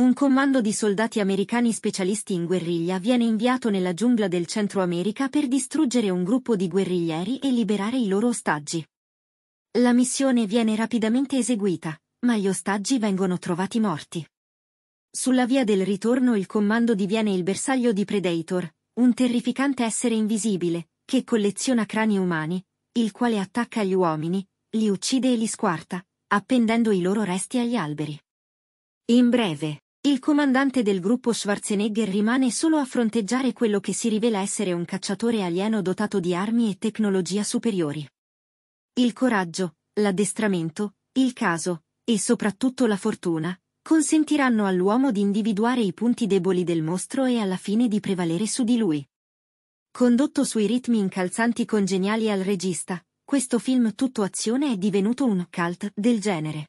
Un comando di soldati americani specialisti in guerriglia viene inviato nella giungla del Centro America per distruggere un gruppo di guerriglieri e liberare i loro ostaggi. La missione viene rapidamente eseguita, ma gli ostaggi vengono trovati morti. Sulla via del ritorno il comando diviene il bersaglio di Predator, un terrificante essere invisibile, che colleziona crani umani, il quale attacca gli uomini, li uccide e li squarta, appendendo i loro resti agli alberi. In breve, il comandante del gruppo Schwarzenegger rimane solo a fronteggiare quello che si rivela essere un cacciatore alieno dotato di armi e tecnologia superiori. Il coraggio, l'addestramento, il caso, e soprattutto la fortuna, consentiranno all'uomo di individuare i punti deboli del mostro e alla fine di prevalere su di lui. Condotto sui ritmi incalzanti congeniali al regista, questo film tutto azione è divenuto un cult del genere.